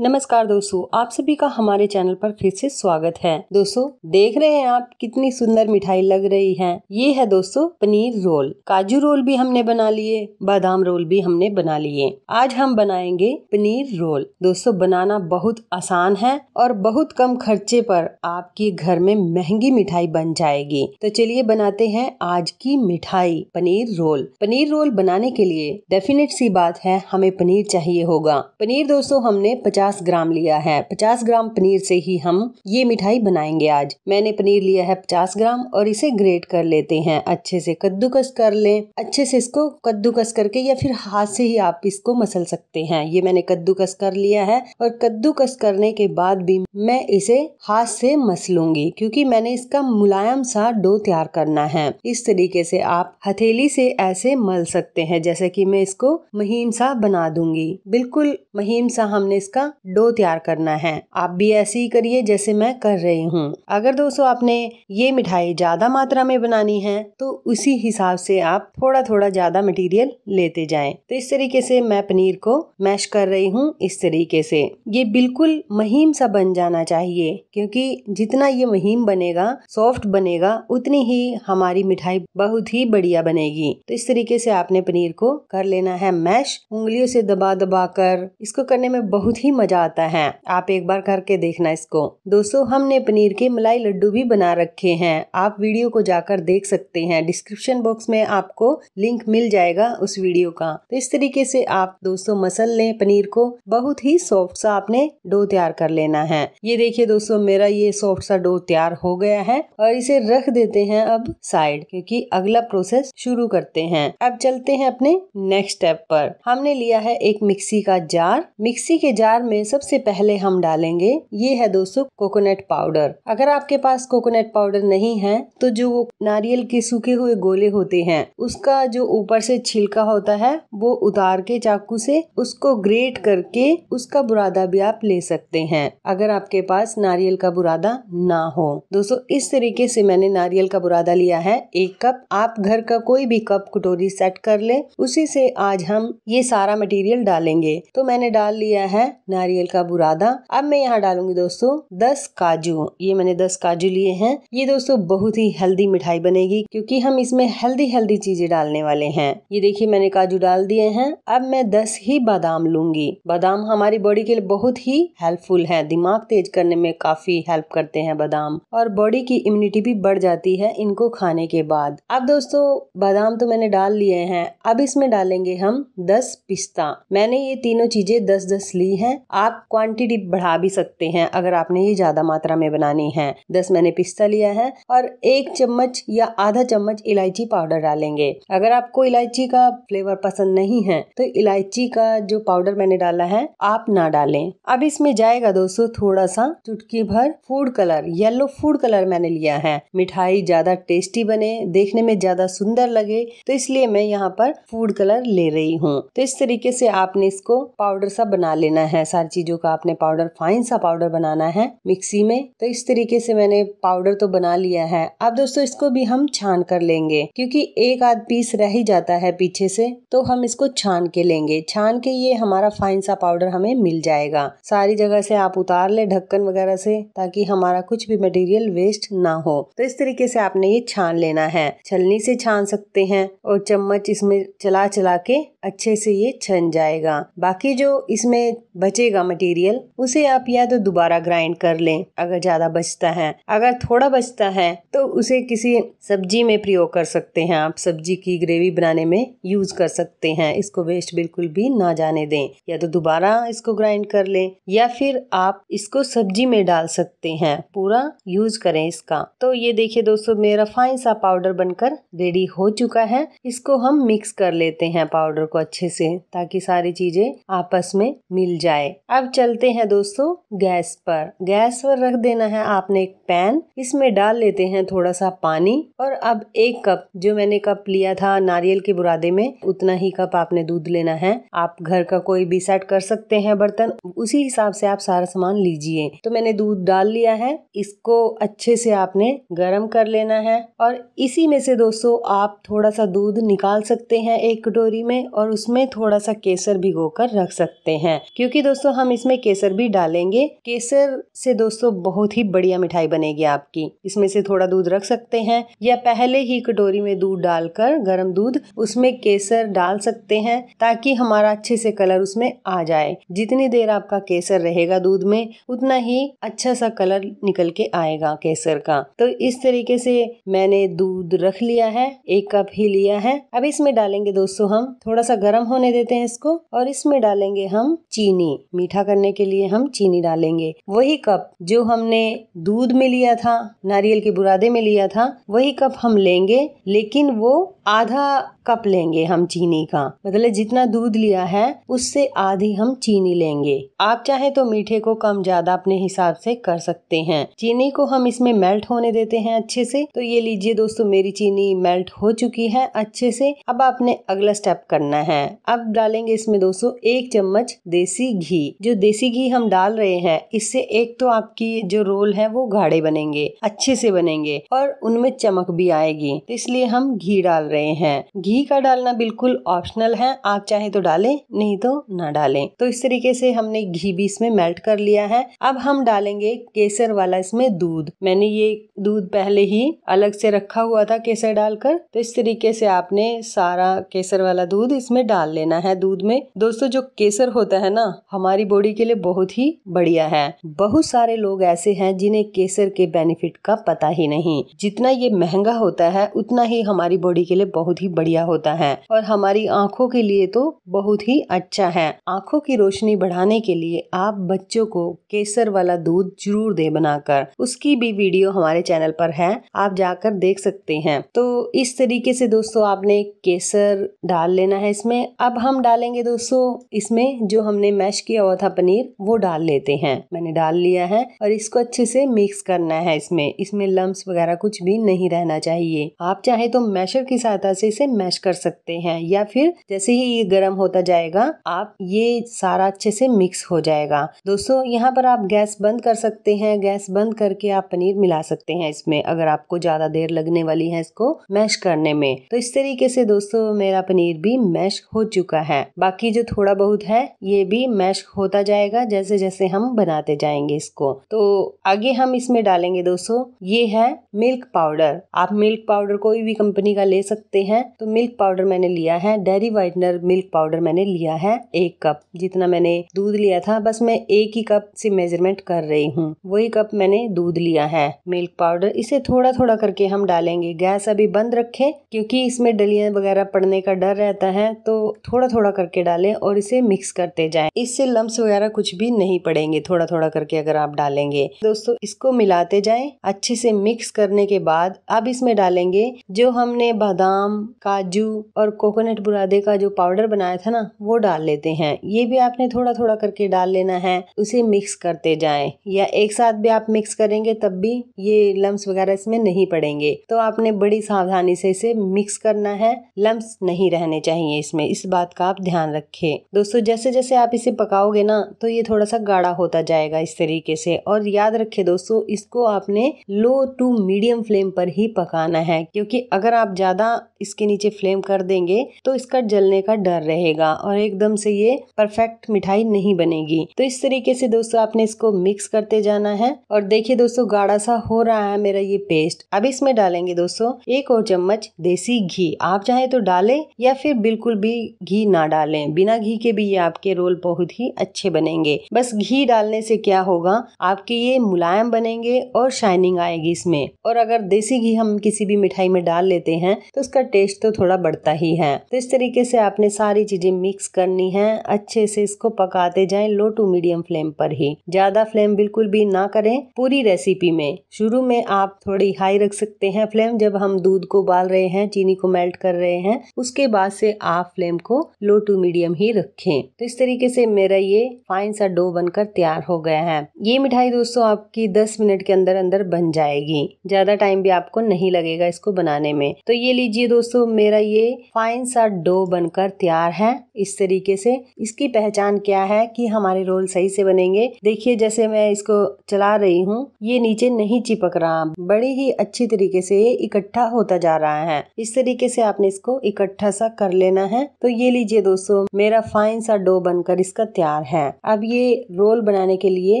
नमस्कार दोस्तों आप सभी का हमारे चैनल पर फिर से स्वागत है दोस्तों देख रहे हैं आप कितनी सुंदर मिठाई लग रही है ये है दोस्तों पनीर रोल काजू रोल भी हमने बना लिए बादाम रोल भी हमने बना लिए आज हम बनाएंगे पनीर रोल दोस्तों बनाना बहुत आसान है और बहुत कम खर्चे पर आपके घर में महंगी मिठाई बन जाएगी तो चलिए बनाते हैं आज की मिठाई पनीर रोल पनीर रोल बनाने के लिए डेफिनेट सी बात है हमें पनीर चाहिए होगा पनीर दोस्तों हमने पचास पचास ग्राम लिया है पचास ग्राम पनीर से ही हम ये मिठाई बनाएंगे आज मैंने पनीर लिया है पचास ग्राम और इसे ग्रेट कर लेते हैं अच्छे से कद्दूकस कर लें अच्छे से इसको कद्दूकस करके या फिर हाथ से ही आप इसको मसल सकते हैं ये मैंने कद्दूकस कर लिया है और कद्दूकस करने के बाद भी मैं इसे हाथ से मसलूंगी क्योंकि मैंने इसका मुलायम सा डो तैयार करना है इस तरीके से आप हथेली से ऐसे मल सकते हैं जैसे कि मैं इसको महीन सा बना दूंगी बिल्कुल महीन सा हमने इसका डो तैयार करना है आप भी ऐसे ही करिए जैसे मैं कर रही हूँ अगर दोस्तों आपने ये मिठाई ज्यादा मात्रा में बनानी है तो उसी हिसाब से आप थोड़ा थोड़ा ज्यादा मटेरियल लेते जाए तो इस तरीके से मैं पनीर को मैश कर रही हूँ इस तरीके से ये बिल्कुल महीम सा बन जाना चाहिए क्योंकि जितना ये महीम बनेगा सॉफ्ट बनेगा उतनी ही हमारी मिठाई बहुत ही बढ़िया बनेगी तो इस तरीके से आपने पनीर को कर लेना है मैश उंगलियों से दबा दबा कर इसको करने में बहुत ही मजा आता है आप एक बार करके देखना इसको दोस्तों हमने पनीर के मलाई लड्डू भी बना रखे हैं आप वीडियो को जाकर देख सकते हैं डिस्क्रिप्शन बॉक्स में आपको लिंक मिल जाएगा उस वीडियो का तो इस तरीके से आप दोस्तों मसल लें पनीर को बहुत ही सॉफ्ट सा आपने डो तैयार कर लेना है ये देखिए दोस्तों मेरा ये सॉफ्ट सा डो तैयार हो गया है और इसे रख देते हैं अब साइड क्योंकि अगला प्रोसेस शुरू करते हैं अब चलते हैं अपने नेक्स्ट स्टेप पर हमने लिया है एक मिक्सी का जार मिक्सी के जार में में सबसे पहले हम डालेंगे ये है दोस्तों कोकोनट पाउडर अगर आपके पास कोकोनट पाउडर नहीं है तो जो नारियल के सूखे हुए गोले होते हैं उसका जो ऊपर से छिलका होता है वो उतार के चाकू से उसको ग्रेट करके उसका बुरादा भी आप ले सकते हैं अगर आपके पास नारियल का बुरादा ना हो दोस्तों इस तरीके से मैंने नारियल का बुरादा लिया है एक कप आप घर का कोई भी कप कटोरी सेट कर ले उसी से आज हम ये सारा मटेरियल डालेंगे तो मैंने डाल लिया है नारियल नारियल का बुरादा अब मैं यहाँ डालूंगी दोस्तों दस काजू ये मैंने दस काजू लिए हैं ये दोस्तों बहुत ही हेल्दी मिठाई बनेगी क्योंकि हम इसमें हेल्दी हेल्दी चीजें डालने वाले हैं ये देखिए मैंने काजू डाल दिए हैं अब मैं दस ही बादाम लूंगी बादाम हमारी बॉडी के लिए बहुत ही हेल्पफुल है दिमाग तेज करने में काफी हेल्प करते हैं बादाम और बॉडी की इम्यूनिटी भी बढ़ जाती है इनको खाने के बाद अब दोस्तों बादाम तो मैंने डाल लिए हैं अब इसमें डालेंगे हम दस पिस्ता मैंने ये तीनों चीजें दस दस ली हैं आप क्वांटिटी बढ़ा भी सकते हैं अगर आपने ये ज़्यादा मात्रा में बनानी है दस मैंने पिस्ता लिया है और एक चम्मच या आधा चम्मच इलायची पाउडर डालेंगे अगर आपको इलायची का फ्लेवर पसंद नहीं है तो इलायची का जो पाउडर मैंने डाला है आप ना डालें अब इसमें जाएगा दोस्तों थोड़ा सा चुटकी भर food colour yellow food colour मैंने लिया है मिठाई ज्यादा टेस्टी बने देखने में ज्यादा सुंदर लगे तो इसलिए मैं यहाँ पर फूड कलर ले रही हूँ तो इस तरीके से आपने इसको पाउडर सा बना लेना है सारी चीज़ों का आपने पाउडर फाइन सा पाउडर बनाना है मिक्सी में तो इस तरीके से मैंने पाउडर तो बना लिया है अब दोस्तों इसको भी हम छान कर लेंगे क्योंकि एक आध पीस रह ही जाता है पीछे से तो हम इसको छान के लेंगे छान के ये हमारा फाइन सा पाउडर हमें मिल जाएगा सारी जगह से आप उतार ले ढक्कन वगैरह से ताकि हमारा कुछ भी मटेरियल वेस्ट ना हो तो इस तरीके से आपने ये छान लेना है छलनी से छान सकते हैं और चम्मच इसमें चला चला के अच्छे से ये छन जाएगा बाकी जो इसमें बचे बचेगा मटेरियल उसे आप या तो दोबारा ग्राइंड कर लें अगर ज़्यादा बचता है अगर थोड़ा बचता है तो उसे किसी सब्जी में प्रयोग कर सकते हैं आप सब्जी की ग्रेवी बनाने में यूज़ कर सकते हैं इसको वेस्ट बिल्कुल भी ना जाने दें या तो दोबारा इसको ग्राइंड कर लें या फिर आप इसको सब्जी में डाल सकते हैं पूरा यूज करें इसका तो ये देखिए दोस्तों मेरा फाइन सा पाउडर बनकर रेडी हो चुका है इसको हम मिक्स कर लेते हैं पाउडर को अच्छे से ताकि सारी चीजें आपस में मिल जाए अब चलते हैं दोस्तों गैस पर गैस पर रख देना है आपने एक पैन इसमें डाल लेते हैं थोड़ा सा पानी और अब एक कप जो मैंने कप लिया था नारियल के बुरादे में उतना ही कप आपने दूध लेना है आप घर का कोई भी सेट कर सकते हैं बर्तन उसी हिसाब से आप सारा सामान लीजिए तो मैंने दूध डाल लिया है इसको अच्छे से आपने गर्म कर लेना है और इसी में से दोस्तों आप थोड़ा सा दूध निकाल सकते हैं एक कटोरी में और उसमें थोड़ा सा केसर भिगो कर रख सकते हैं क्योंकि दोस्तों दोस्तों हम इसमें केसर भी डालेंगे केसर से दोस्तों बहुत ही बढ़िया मिठाई बनेगी आपकी इसमें से थोड़ा दूध रख सकते हैं या पहले ही कटोरी में दूध डालकर गर्म दूध उसमें केसर डाल सकते हैं ताकि हमारा अच्छे से कलर उसमें आ जाए जितनी देर आपका केसर रहेगा दूध में उतना ही अच्छा सा कलर निकल के आएगा केसर का तो इस तरीके से मैंने दूध रख लिया है एक कप ही लिया है अब इसमें डालेंगे दोस्तों हम थोड़ा सा गर्म होने देते हैं इसको और इसमें डालेंगे हम चीनी मीठा करने के लिए हम चीनी डालेंगे वही कप जो हमने दूध में लिया था नारियल के बुरादे में लिया था वही कप हम लेंगे लेकिन वो आधा कप लेंगे हम चीनी का मतलब जितना दूध लिया है उससे आधी हम चीनी लेंगे आप चाहे तो मीठे को कम ज्यादा अपने हिसाब से कर सकते हैं चीनी को हम इसमें मेल्ट होने देते हैं अच्छे से तो ये लीजिए दोस्तों मेरी चीनी मेल्ट हो चुकी है अच्छे से अब आपने अगला स्टेप करना है अब डालेंगे इसमें दोस्तों एक चम्मच देसी घी घी जो देसी घी हम डाल रहे हैं इससे एक तो आपकी जो रोल है वो गाढ़े बनेंगे अच्छे से बनेंगे और उनमें चमक भी आएगी तो इसलिए हम घी डाल रहे हैं घी का डालना बिल्कुल ऑप्शनल है आप चाहे तो डालें नहीं तो ना डालें तो इस तरीके से हमने घी भी इसमें मेल्ट कर लिया है अब हम डालेंगे केसर वाला इसमें दूध मैंने ये दूध पहले ही अलग से रखा हुआ था केसर डालकर तो इस तरीके से आपने सारा केसर वाला दूध इसमें डाल लेना है दूध में दोस्तों जो केसर होता है ना हमारे हमारी बॉडी के लिए बहुत ही बढ़िया है बहुत सारे लोग ऐसे हैं जिन्हें केसर के बेनिफिट का पता ही नहीं जितना ये महंगा होता है उतना ही हमारी बॉडी के लिए बहुत ही बढ़िया होता है और हमारी आँखों के लिए तो बहुत ही अच्छा है आँखों की रोशनी बढ़ाने के लिए आप बच्चों को केसर वाला दूध जरूर दे बनाकर उसकी भी वीडियो हमारे चैनल पर है आप जाकर देख सकते हैं तो इस तरीके से दोस्तों आपने केसर डाल लेना है इसमें अब हम डालेंगे दोस्तों इसमें जो हमने मैश किया हुआ था पनीर वो डाल लेते हैं मैंने डाल लिया है और इसको अच्छे से मिक्स करना है इसमें इसमें लम्ब वगैरह कुछ भी नहीं रहना चाहिए आप चाहे तो मैशर की सहायता से इसे मैश कर सकते हैं या फिर जैसे ही ये गर्म होता जाएगा आप ये सारा अच्छे से मिक्स हो जाएगा दोस्तों यहाँ पर आप गैस बंद कर सकते हैं गैस बंद करके आप पनीर मिला सकते हैं इसमें अगर आपको ज्यादा देर लगने वाली है इसको मैश करने में तो इस तरीके से दोस्तों मेरा पनीर भी मैश हो चुका है बाकी जो थोड़ा बहुत है ये भी मैश होता जाएगा जैसे जैसे हम बनाते जाएंगे इसको तो आगे हम इसमें डालेंगे दोस्तों ये है मिल्क पाउडर आप मिल्क पाउडर कोई भी कंपनी का ले सकते हैं तो मिल्क पाउडर मैंने लिया है डेरी वाइटनर मिल्क पाउडर मैंने लिया है एक कप जितना मैंने दूध लिया था बस मैं एक ही कप से मेजरमेंट कर रही हूँ वही कप मैंने दूध लिया है मिल्क पाउडर इसे थोड़ा थोड़ा करके हम डालेंगे गैस अभी बंद रखें क्योंकि इसमें डलिया वगैरह पड़ने का डर रहता है तो थोड़ा थोड़ा करके डालें और इसे मिक्स करते जाएं इससे ग्राम्स वगैरह कुछ भी नहीं पड़ेंगे थोड़ा थोड़ा करके अगर आप डालेंगे दोस्तों इसको मिलाते जाएं अच्छे से मिक्स करने के बाद अब इसमें डालेंगे जो हमने बादाम काजू और कोकोनट बुरादे का जो पाउडर बनाया था ना वो डाल लेते हैं ये भी आपने थोड़ा थोड़ा करके डाल लेना है उसे मिक्स करते जाए या एक साथ भी आप मिक्स करेंगे तब भी ये लम्स वगैरह इसमें नहीं पड़ेंगे तो आपने बड़ी सावधानी से इसे मिक्स करना है लम्स नहीं रहने चाहिए इसमें इस बात का आप ध्यान रखें दोस्तों जैसे जैसे आप इसे पकाओ लगाओगे ना तो ये थोड़ा सा गाढ़ा होता जाएगा इस तरीके से और याद रखिए दोस्तों इसको आपने लो टू मीडियम फ्लेम पर ही पकाना है क्योंकि अगर आप ज़्यादा इसके नीचे फ्लेम कर देंगे तो इसका जलने का डर रहेगा और एकदम से ये परफेक्ट मिठाई नहीं बनेगी तो इस तरीके से दोस्तों आपने इसको मिक्स करते जाना है और देखिए दोस्तों गाढ़ा सा हो रहा है मेरा ये पेस्ट अब इसमें डालेंगे दोस्तों एक और चम्मच देसी घी आप चाहे तो डालें या फिर बिल्कुल भी घी ना डालें बिना घी के भी ये आपके रोल बहुत ही अच्छे बनेंगे बस घी डालने से क्या होगा आपके ये मुलायम बनेंगे और शाइनिंग आएगी इसमें और अगर देसी घी हम किसी भी मिठाई में डाल लेते हैं तो उसका टेस्ट तो थोड़ा बढ़ता ही है तो इस तरीके से आपने सारी चीजें मिक्स करनी है अच्छे से इसको पकाते जाए लो टू मीडियम फ्लेम पर ही ज्यादा फ्लेम बिल्कुल भी ना करें पूरी रेसिपी में शुरू में आप थोड़ी हाई रख सकते हैं फ्लेम जब हम दूध को उबाल रहे हैं चीनी को मेल्ट कर रहे हैं उसके बाद से आप फ्लेम को लो टू मीडियम ही रखें तो इस तरीके से मेरा ये फाइन सा डो बनकर तैयार हो गया है ये मिठाई दोस्तों आपकी 10 मिनट के अंदर अंदर बन जाएगी ज्यादा टाइम भी आपको नहीं लगेगा इसको बनाने में तो ये लीजिए दोस्तों मेरा ये फाइन सा डो बनकर तैयार है इस तरीके से इसकी पहचान क्या है कि हमारे रोल सही से बनेंगे देखिए जैसे मैं इसको चला रही हूँ ये नीचे नहीं चिपक रहा बड़ी ही अच्छी तरीके से ये इकट्ठा होता जा रहा है इस तरीके से आपने इसको इकट्ठा सा कर लेना है तो ये लीजिए दोस्तों मेरा फाइन सा डो बनकर इसका तैयार तैयार हैं अब ये रोल बनाने के लिए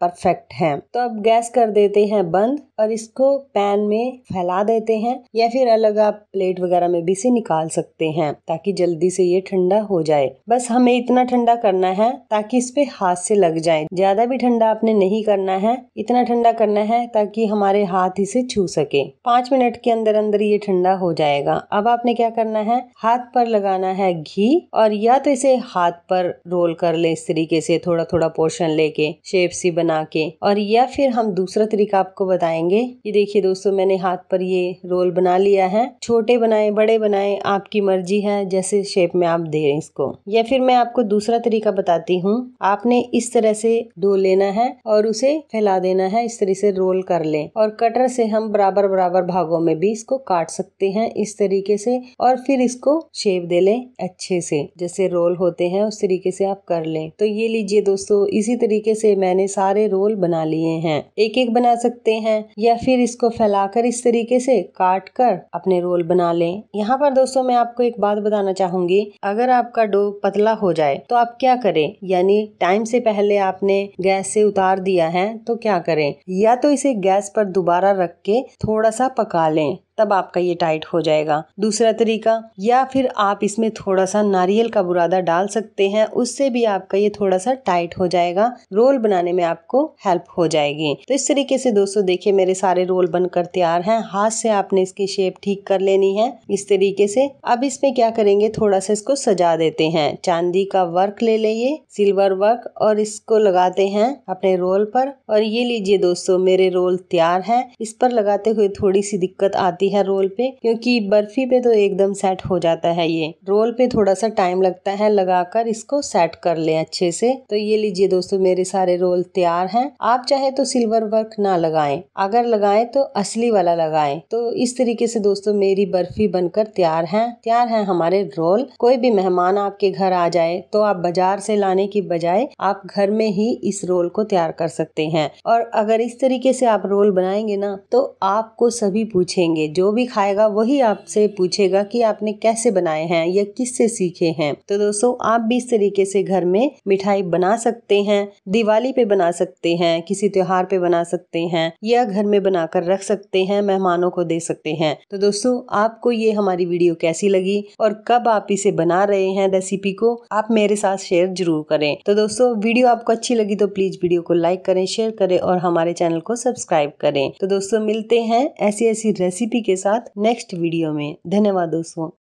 परफेक्ट हैं तो अब गैस कर देते हैं बंद और इसको पैन में फैला देते हैं या फिर अलग आप प्लेट वगैरह में भी इसे निकाल सकते हैं ताकि जल्दी से ये ठंडा हो जाए बस हमें इतना ठंडा करना है ताकि इस पे हाथ से लग जाए ज्यादा भी ठंडा आपने नहीं करना है इतना ठंडा करना है ताकि हमारे हाथ इसे छू सके पांच मिनट के अंदर अंदर ये ठंडा हो जाएगा अब आपने क्या करना है हाथ पर लगाना है घी और या तो इसे हाथ पर रोल कर ले इस तरीके से थोड़ा थोड़ा पोर्शन लेके शेप सी बना के और या फिर हम दूसरा तरीका आपको बताएंगे जाएंगे ये देखिए दोस्तों मैंने हाथ पर ये रोल बना लिया है छोटे बनाए बड़े बनाए आपकी मर्जी है जैसे शेप में आप दे इसको या फिर मैं आपको दूसरा तरीका बताती हूँ आपने इस तरह से धो लेना है और उसे फैला देना है इस तरह से रोल कर ले और कटर से हम बराबर बराबर भागों में भी इसको काट सकते हैं इस तरीके से और फिर इसको शेप दे लें अच्छे से जैसे रोल होते हैं उस तरीके से आप कर लें तो ये लीजिए दोस्तों इसी तरीके से मैंने सारे रोल बना लिए हैं एक एक बना सकते हैं या फिर इसको फैलाकर इस तरीके से काट कर अपने रोल बना लें यहाँ पर दोस्तों मैं आपको एक बात बताना चाहूंगी अगर आपका डो पतला हो जाए तो आप क्या करें यानी टाइम से पहले आपने गैस से उतार दिया है तो क्या करें या तो इसे गैस पर दोबारा रख के थोड़ा सा पका लें तब आपका ये टाइट हो जाएगा दूसरा तरीका या फिर आप इसमें थोड़ा सा नारियल का बुरादा डाल सकते हैं उससे भी आपका ये थोड़ा सा टाइट हो जाएगा रोल बनाने में आपको हेल्प हो जाएगी तो इस तरीके से दोस्तों देखिए मेरे सारे रोल बनकर तैयार हैं हाथ से आपने इसकी शेप ठीक कर लेनी है इस तरीके से अब इसमें क्या करेंगे थोड़ा सा इसको सजा देते हैं चांदी का वर्क ले लेंगे सिल्वर वर्क और इसको लगाते हैं अपने रोल पर और ये लीजिए दोस्तों मेरे रोल तैयार है इस पर लगाते हुए थोड़ी सी दिक्कत आती आती है रोल पे क्योंकि बर्फी पे तो एकदम सेट हो जाता है ये रोल पे थोड़ा सा टाइम लगता है लगाकर इसको सेट कर ले अच्छे से तो ये लीजिए दोस्तों मेरे सारे रोल तैयार हैं आप चाहे तो सिल्वर वर्क ना लगाएं अगर लगाएं तो असली वाला लगाएं तो इस तरीके से दोस्तों मेरी बर्फी बनकर तैयार है तैयार है हमारे रोल कोई भी मेहमान आपके घर आ जाए तो आप बाजार से लाने की बजाय आप घर में ही इस रोल को तैयार कर सकते हैं और अगर इस तरीके से आप रोल बनाएंगे ना तो आपको सभी पूछेंगे जो भी खाएगा वही आपसे पूछेगा कि आपने कैसे बनाए हैं या किससे सीखे हैं तो दोस्तों आप भी इस तरीके से घर में मिठाई बना सकते हैं दिवाली पे बना सकते हैं किसी त्योहार पे बना सकते हैं या घर में बनाकर रख सकते हैं मेहमानों को दे सकते हैं तो दोस्तों आपको ये हमारी वीडियो कैसी लगी और कब आप इसे बना रहे हैं रेसिपी को आप मेरे साथ शेयर जरूर करें तो दोस्तों वीडियो आपको अच्छी लगी तो प्लीज वीडियो को लाइक करें शेयर करें और हमारे चैनल को सब्सक्राइब करें तो दोस्तों मिलते हैं ऐसी ऐसी रेसिपी के साथ नेक्स्ट वीडियो में धन्यवाद दोस्तों